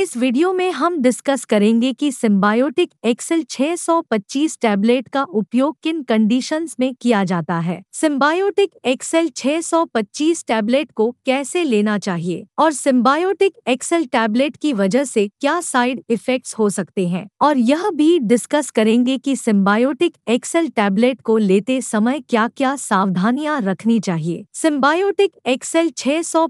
इस वीडियो में हम डिस्कस करेंगे कि सिम्बायोटिक एक्सेल 625 टैबलेट का उपयोग किन कंडीशंस में किया जाता है सिम्बायोटिक एक्सेल 625 टैबलेट को कैसे लेना चाहिए और सिम्बायोटिक एक्सेल टैबलेट की वजह से क्या साइड इफेक्ट्स हो सकते हैं और यह भी डिस्कस करेंगे कि सिम्बायोटिक एक्सेल टैबलेट को लेते समय क्या क्या सावधानियाँ रखनी चाहिए सिम्बायोटिक एक्सेल छह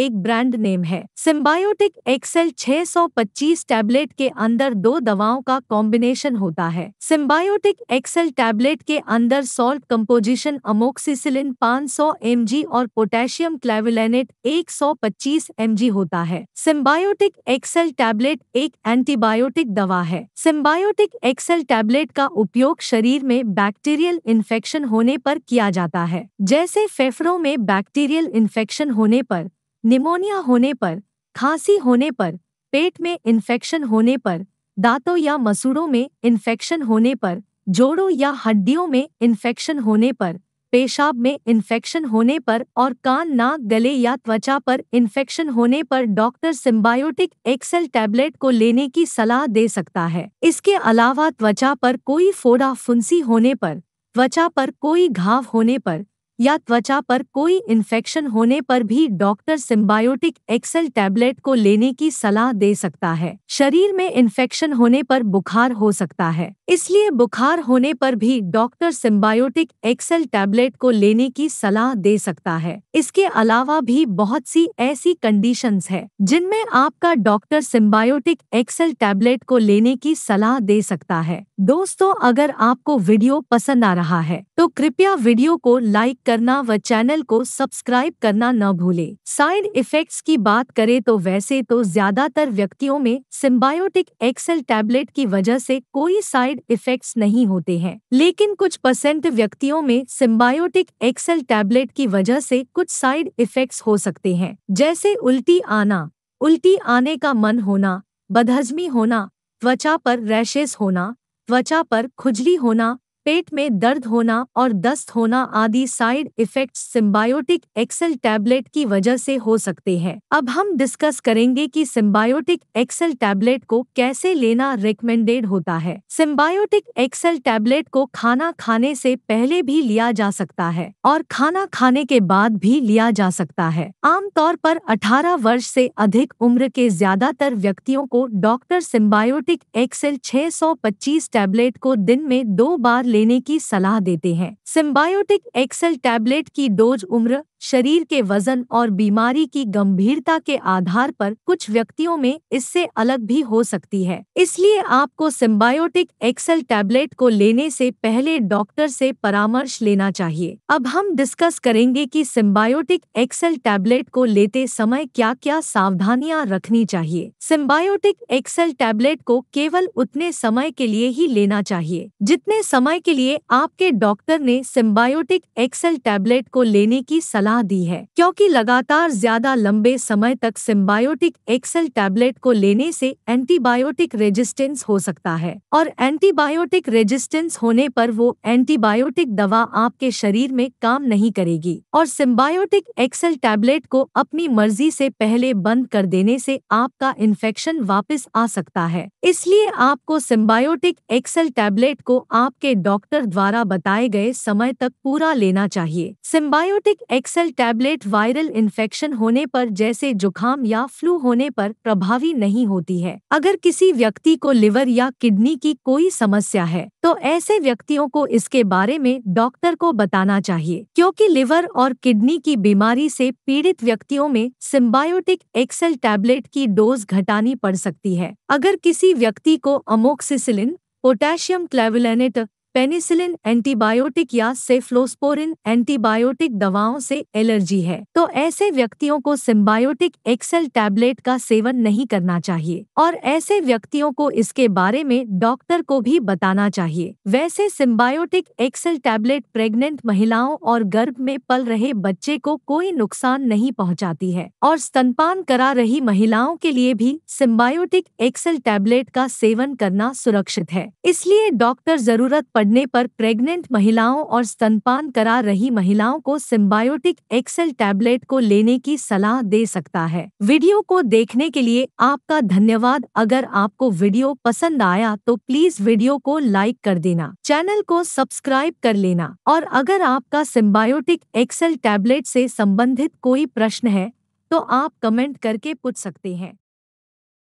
एक ब्रांड नेम है सिम्बायोटिक एक्सेल 6 625 टैबलेट के अंदर दो दवाओं का कॉम्बिनेशन होता है सिम्बायोटिक एक्सेल टैबलेट के अंदर सॉल्ट कंपोजिशन अमोक्सिसिलिन 500 एम और पोटेशियम क्लेविलेनेट 125 सौ होता है सिम्बायोटिक एक्सेल टैबलेट एक एंटीबायोटिक दवा है सिम्बायोटिक एक्सेल टैबलेट का उपयोग शरीर में बैक्टीरियल इन्फेक्शन होने पर किया जाता है जैसे फेफड़ों में बैक्टीरियल इन्फेक्शन होने पर निमोनिया होने पर खांसी होने पर पेट में इन्फेक्शन होने पर दांतों या मसूड़ों में इन्फेक्शन होने पर जोड़ों या हड्डियों में इन्फेक्शन होने पर पेशाब में इन्फेक्शन होने पर और कान नाक गले या त्वचा पर इन्फेक्शन होने पर डॉक्टर सिम्बायोटिक एक्सेल टैबलेट को लेने की सलाह दे सकता है इसके अलावा त्वचा पर कोई फोड़ा फुंसी होने पर त्वचा पर कोई घाव होने पर या त्वचा पर कोई इन्फेक्शन होने पर भी डॉक्टर सिम्बायोटिक एक्सेल टैबलेट को लेने की सलाह दे सकता है शरीर में इन्फेक्शन होने पर बुखार हो सकता है इसलिए बुखार होने पर भी डॉक्टर सिम्बायोटिक एक्सेल टैबलेट को लेने की सलाह दे सकता है इसके अलावा भी बहुत सी ऐसी कंडीशंस है जिनमें आपका डॉक्टर सिम्बायोटिक एक्सेल टैबलेट को लेने की सलाह दे सकता है दोस्तों अगर आपको वीडियो पसंद आ रहा है तो कृपया वीडियो को लाइक करना व चैनल को सब्सक्राइब करना न भूले साइड इफेक्ट्स की बात करें तो वैसे तो ज्यादातर व्यक्तियों में सिम्बायोटिक एक्सेल टैबलेट की वजह से कोई साइड इफेक्ट्स नहीं होते हैं लेकिन कुछ परसेंट व्यक्तियों में सिम्बायोटिक एक्सेल टैबलेट की वजह से कुछ साइड इफेक्ट्स हो सकते हैं जैसे उल्टी आना उल्टी आने का मन होना बदहजमी होना त्वचा पर रैशेस होना त्वचा पर खुजली होना पेट में दर्द होना और दस्त होना आदि side effects Symbiotic Excel tablet की वजह से हो सकते हैं अब हम डिस्कस करेंगे कि सिम्बायोटिक एक्सेल टैबलेट को कैसे लेना रिकमेंडेड होता है सिम्बायोटिक एक्सेल टैबलेट को खाना खाने से पहले भी लिया जा सकता है और खाना खाने के बाद भी लिया जा सकता है आमतौर पर 18 वर्ष से अधिक उम्र के ज्यादातर व्यक्तियों को डॉक्टर सिम्बायोटिक एक्सेल 625 टैबलेट को दिन में दो बार लेने की सलाह देते हैं सिम्बायोटिक एक्सेल टैबलेट की डोज उम्र शरीर के वजन और बीमारी की गंभीरता के आधार पर कुछ व्यक्तियों में इससे अलग भी हो सकती है इसलिए आपको सिम्बायोटिक एक्सेल टैबलेट को लेने से पहले डॉक्टर से परामर्श लेना चाहिए अब हम डिस्कस करेंगे कि सिम्बायोटिक एक्सेल टैबलेट को लेते समय क्या क्या सावधानियां रखनी चाहिए सिम्बायोटिक एक्सेल टैबलेट को केवल उतने समय के लिए ही लेना चाहिए जितने समय के लिए आपके डॉक्टर ने सिम्बायोटिक एक्सेल टैबलेट को लेने की सलाह सलाह दी है क्योंकि लगातार ज्यादा लंबे समय तक सिम्बायोटिक एक्सेल टैबलेट को लेने से एंटीबायोटिक रेजिस्टेंस हो सकता है और एंटीबायोटिक रेजिस्टेंस होने पर वो एंटीबायोटिक दवा आपके शरीर में काम नहीं करेगी और सिम्बायोटिक एक्सेल टैबलेट को अपनी मर्जी से पहले बंद कर देने से आपका इन्फेक्शन वापस आ सकता है इसलिए आपको सिम्बायोटिक एक्सेल टैबलेट को आपके डॉक्टर द्वारा बताए गए समय तक पूरा लेना चाहिए Symbiotic Excel medical tablet viral infection होने पर जैसे जुखाम या फ्लू होने पर प्रभावी नहीं होती है अगर किसी व्यक्ति को लिवर या किडनी की कोई समस्या है तो ऐसे व्यक्तियों को इसके बारे में डॉक्टर को बताना चाहिए क्योंकि लिवर और किडनी की बीमारी से पीड़ित व्यक्तियों में सिम्बायोटिक एक्सेल टैबलेट की डोज घटानी पड़ सकती है अगर किसी व्यक्ति को amoxicillin potassium clavulanate penicillin antibiotic या सेफ्लोस्पोरिन एंटीबायोटिक दवाओं से एलर्जी है तो ऐसे व्यक्तियों को सिम्बायोटिक एक्सेल टैबलेट का सेवन नहीं करना चाहिए और ऐसे व्यक्तियों को इसके बारे में डॉक्टर को भी बताना चाहिए वैसे सिम्बायोटिक एक्सेल टैबलेट प्रेग्नेंट महिलाओं और गर्भ में पल रहे बच्चे को कोई नुकसान नहीं पहुँचाती है और स्तनपान करा रही महिलाओं के लिए भी सिम्बायोटिक एक्सेल टैबलेट का सेवन करना सुरक्षित है इसलिए डॉक्टर जरूरत पड़ने पर प्रेग्नेंट महिलाओं और स्तनपान करा रही महिलाओं को सिम्बायोटिक एक्सेल टैबलेट को लेने की सलाह दे सकता है वीडियो को देखने के लिए आपका धन्यवाद अगर आपको वीडियो पसंद आया तो प्लीज वीडियो को लाइक कर देना चैनल को सब्सक्राइब कर लेना और अगर आपका सिम्बायोटिक एक्सेल टैबलेट से संबंधित कोई प्रश्न है तो आप कमेंट करके पूछ सकते हैं